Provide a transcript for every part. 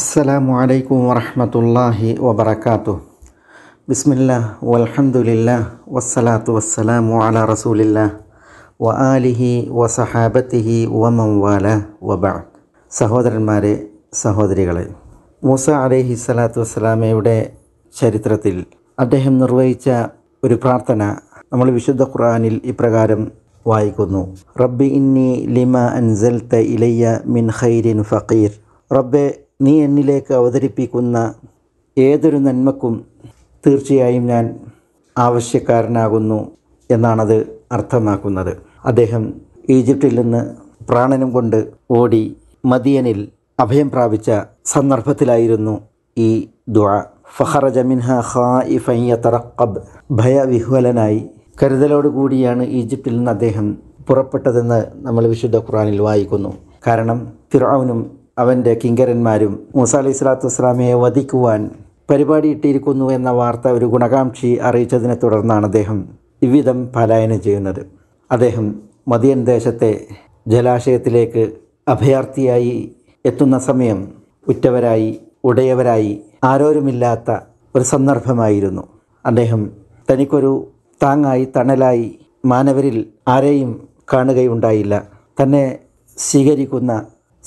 അസ്സലാമു അലൈക്കും വറഹമത്തല്ലാഹി വബർക്കാത്തു ബിസ്മില്ല വൽഹമുല്ല വസ്സലാത്തു വസ്സലാമു അല റസൂലില്ല വ ആലിഹി വസഹാബത്തിഹി വമംവാല വബ സഹോദരന്മാരെ സഹോദരികളെ മൂസ അലൈഹി സ്വലാത്തു വസ്സലാമയുടെ ചരിത്രത്തിൽ അദ്ദേഹം നിർവഹിച്ച ഒരു പ്രാർത്ഥന നമ്മൾ വിശുദ്ധ ഖുറാനിൽ ഇപ്രകാരം വായിക്കുന്നു റബ്ബി ഇന്നി ലിമ അൻസൽത്ത ഇലയ്യ മിൻ ഖൈരിൻ ഫക്കീർ റബ്ബെ നീ എന്നിലേക്ക് അവതരിപ്പിക്കുന്ന ഏതൊരു നന്മക്കും തീർച്ചയായും ഞാൻ ആവശ്യക്കാരനാകുന്നു എന്നാണത് അർത്ഥമാക്കുന്നത് അദ്ദേഹം ഈജിപ്തിൽ നിന്ന് പ്രാണനും കൊണ്ട് ഓടി മദിയനിൽ അഭയം പ്രാപിച്ച സന്ദർഭത്തിലായിരുന്നു ഈ ദ്വ ഫഹറജ മിൻഹ ഹാ ഇഫയ്യ തറക്കബ് ഭയവിഹ്വലനായി കരുതലോടുകൂടിയാണ് ഈജിപ്തിൽ നിന്ന് അദ്ദേഹം പുറപ്പെട്ടതെന്ന് നമ്മൾ വിശുദ്ധ ഖുറാനിൽ വായിക്കുന്നു കാരണം തിറാവിനും അവൻ്റെ കിങ്കരന്മാരും മൂസ അലൈഹി സ്വലാത്തു വസ്സലാമയെ വധിക്കുവാൻ പരിപാടിയിട്ടിരിക്കുന്നു എന്ന വാർത്ത ഒരു ഗുണകാംക്ഷി അറിയിച്ചതിനെ തുടർന്നാണ് അദ്ദേഹം ഇவ்விധം പലായനം ചെയ്യുന്നത് അദ്ദേഹം മദിയൻ ദേശത്തെ ജലാശയത്തിലേക്ക് അഭയാർത്ഥിയായി എത്തുന്ന സമയം ഉറ്റവരായി ഉടയവരായി ആരോരുമില്ലാത്ത ഒരു സന്ദർഭമായിരുന്നു അദ്ദേഹം തനിക്കൊരു താങ്ങായി തണലായി മാനവരിൽ ആരെയും കാണുകയുണ്ടായില്ല തന്നെ സ്വീകരിക്കുന്ന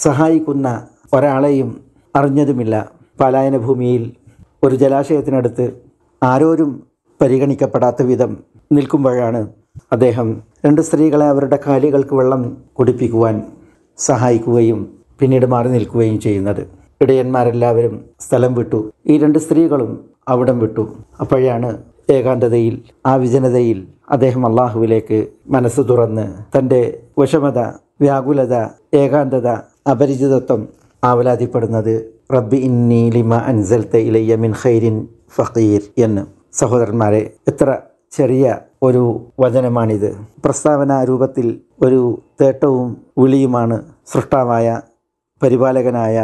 സഹായിക്കുന്ന ഒരാളെയും അറിഞ്ഞതുമില്ല പലായന ഭൂമിയിൽ ഒരു ജലാശയത്തിനടുത്ത് ആരോരും പരിഗണിക്കപ്പെടാത്ത വിധം നിൽക്കുമ്പോഴാണ് അദ്ദേഹം രണ്ട് സ്ത്രീകളെ അവരുടെ കാലികൾക്ക് വെള്ളം കുടിപ്പിക്കുവാൻ സഹായിക്കുകയും പിന്നീട് മാറി നിൽക്കുകയും ചെയ്യുന്നത് ഇടയന്മാരെല്ലാവരും സ്ഥലം വിട്ടു ഈ രണ്ട് സ്ത്രീകളും അവിടം വിട്ടു അപ്പോഴാണ് ഏകാന്തതയിൽ ആ വിജനതയിൽ അദ്ദേഹം അള്ളാഹുവിലേക്ക് മനസ്സ് തുറന്ന് തൻ്റെ വിഷമത വ്യാകുലത ഏകാന്തത അപരിചിതത്വം ആവലാതിപ്പെടുന്നത് റബ്ബി ഇന്നി ലിമ അൻസൽത്തെ ഇലയ്യ മിൻ ഖൈരിൻ ഫക്കീർ എന്ന് സഹോദരന്മാരെ എത്ര ചെറിയ ഒരു വചനമാണിത് പ്രസ്താവന രൂപത്തിൽ ഒരു തേട്ടവും വിളിയുമാണ് സൃഷ്ടാവായ പരിപാലകനായ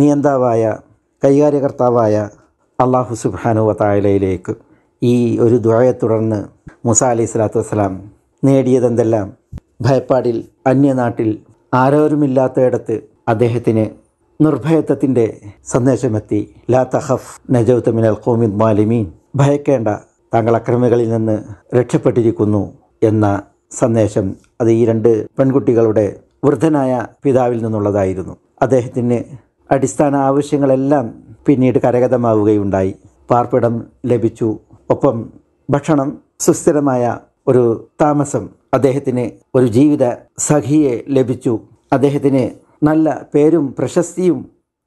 നിയന്താവായ കൈകാര്യകർത്താവായ അള്ളാഹു സുബാനു വതായലയിലേക്ക് ഈ ഒരു ദ്വയെ തുടർന്ന് മുസാ അലൈഹി സ്വലാത്തു വസ്സലാം നേടിയതെന്തെല്ലാം ഭയപ്പാടിൽ അന്യനാട്ടിൽ ആരോരുമില്ലാത്തയിടത്ത് അദ്ദേഹത്തിന് നിർഭയത്വത്തിൻ്റെ സന്ദേശമെത്തി ലാ തഹഫ് മിനൽ കോമിദ് മാലിമീൻ ഭയക്കേണ്ട താങ്കൾ അക്രമികളിൽ നിന്ന് രക്ഷപ്പെട്ടിരിക്കുന്നു എന്ന സന്ദേശം അത് ഈ രണ്ട് പെൺകുട്ടികളുടെ വൃദ്ധനായ പിതാവിൽ നിന്നുള്ളതായിരുന്നു അദ്ദേഹത്തിന് അടിസ്ഥാന ആവശ്യങ്ങളെല്ലാം പിന്നീട് കരഗതമാവുകയുണ്ടായി പാർപ്പിടം ലഭിച്ചു ഒപ്പം ഭക്ഷണം സുസ്ഥിരമായ ഒരു താമസം അദ്ദേഹത്തിന് ഒരു ജീവിത സഖിയെ ലഭിച്ചു അദ്ദേഹത്തിന് നല്ല പേരും പ്രശസ്തിയും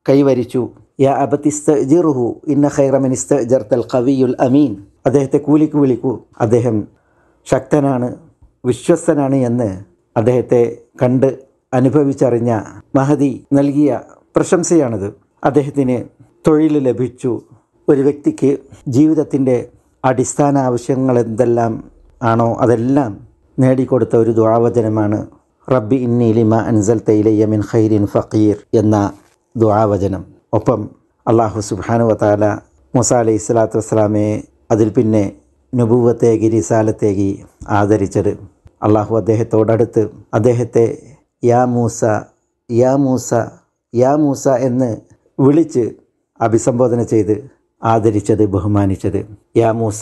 കൈവരിച്ചു യാ അബത്തിസ്ത ജിറുഹു ഇന്ന ഖൈറമനിസ്ത ജർത്തൽ കവിയുൽ അമീൻ അദ്ദേഹത്തെ കൂലിക്ക് വിളിക്കൂ അദ്ദേഹം ശക്തനാണ് വിശ്വസ്തനാണ് എന്ന് അദ്ദേഹത്തെ കണ്ട് അനുഭവിച്ചറിഞ്ഞ മഹതി നൽകിയ പ്രശംസയാണിത് അദ്ദേഹത്തിന് തൊഴിൽ ലഭിച്ചു ഒരു വ്യക്തിക്ക് ജീവിതത്തിൻ്റെ അടിസ്ഥാന ആവശ്യങ്ങൾ എന്തെല്ലാം ആണോ അതെല്ലാം നേടിക്കൊടുത്ത ഒരു ദുരാവചനമാണ് റബ്ബി ഇന്നി ലിമ അൻസൽ തൈലയ്യ മിൻ ഖൈരിൻ ഫക്കീർ എന്ന ദുരാവചനം ഒപ്പം അള്ളാഹു സുബാനു വത്താല മുസ അലൈഹി സ്വലാത്തു വസ്സലാമയെ അതിൽ പിന്നെ നുബൂവത്തേക്ക് റിസാലത്തേക്ക് ആദരിച്ചത് അള്ളാഹു അദ്ദേഹത്തോടടുത്ത് അദ്ദേഹത്തെ യാ മൂസ യാ മൂസ യാ മൂസ എന്ന് വിളിച്ച് അഭിസംബോധന ചെയ്ത് ആദരിച്ചത് ബഹുമാനിച്ചത് യാ മൂസ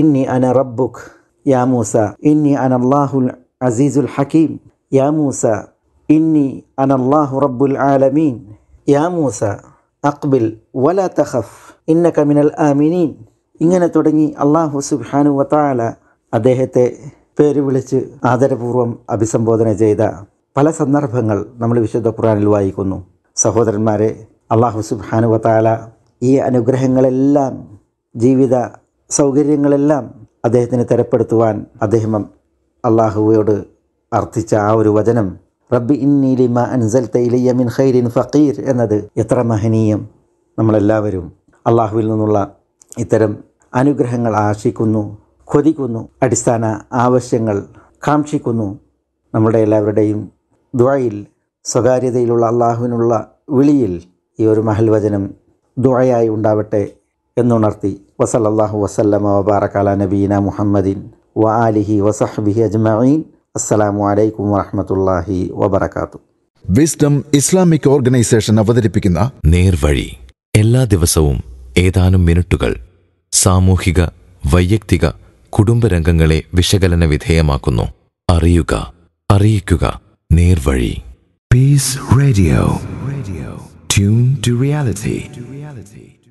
ഇന്നി അന റബ്ബുഖ് യാ മൂസ ഇന്നി അനല്ലാഹുൽ അസീസുൽ ഹക്കീം യാ മൂസ ഇന്നി അനല്ലാഹു റബ്ബുൽ ആലമീൻ യാ മൂസ അക്ബിൽ വല തഹഫ് ഇന്ന കമിനൽ ആമിനീൻ ഇങ്ങനെ തുടങ്ങി അള്ളാഹു സുബാനു വത്താല അദ്ദേഹത്തെ പേര് വിളിച്ച് ആദരപൂർവ്വം അഭിസംബോധന ചെയ്ത പല സന്ദർഭങ്ങൾ നമ്മൾ വിശുദ്ധ ഖുറാനിൽ വായിക്കുന്നു സഹോദരന്മാരെ അള്ളാഹു സുബാനു വത്താല ഈ അനുഗ്രഹങ്ങളെല്ലാം ജീവിത സൗകര്യങ്ങളെല്ലാം അദ്ദേഹത്തിനെ തെരപ്പെടുത്തുവാൻ അദ്ദേഹം അള്ളാഹുവയോട് അർത്ഥിച്ച ആ ഒരു വചനം റബ്ബി ഇന്നി ലിമ അൻസൽ തൈലിയ മിൻ ഖൈരിൻ ഫക്കീർ എന്നത് എത്ര മഹനീയം നമ്മളെല്ലാവരും അള്ളാഹുവിൽ നിന്നുള്ള ഇത്തരം അനുഗ്രഹങ്ങൾ ആശിക്കുന്നു കൊതിക്കുന്നു അടിസ്ഥാന ആവശ്യങ്ങൾ കാക്ഷിക്കുന്നു നമ്മുടെ എല്ലാവരുടെയും ദ്വയിൽ സ്വകാര്യതയിലുള്ള അള്ളാഹുവിനുള്ള വിളിയിൽ ഈ ഒരു മഹൽ വചനം ദ്വയായി ഉണ്ടാവട്ടെ എന്നുണർത്തി വസലല്ലാഹു വസല്ലമ വബാറക്കാല നബീന മുഹമ്മദിൻ വ ആലിഹി വസഹബിഹി അജ്മീൻ അസ്സലാമു അലൈക്കും വറഹമത്തല്ലാഹി വബർക്കാത്തു വിസ്ഡം ഇസ്ലാമിക് ഓർഗനൈസേഷൻ അവതരിപ്പിക്കുന്ന നേർവഴി എല്ലാ ദിവസവും ഏതാനും മിനിറ്റുകൾ സാമൂഹിക വൈയക്തിക കുടുംബരംഗങ്ങളെ വിശകലന വിധേയമാക്കുന്നു അറിയുക അറിയിക്കുക നേർവഴി peace radio radio tune to reality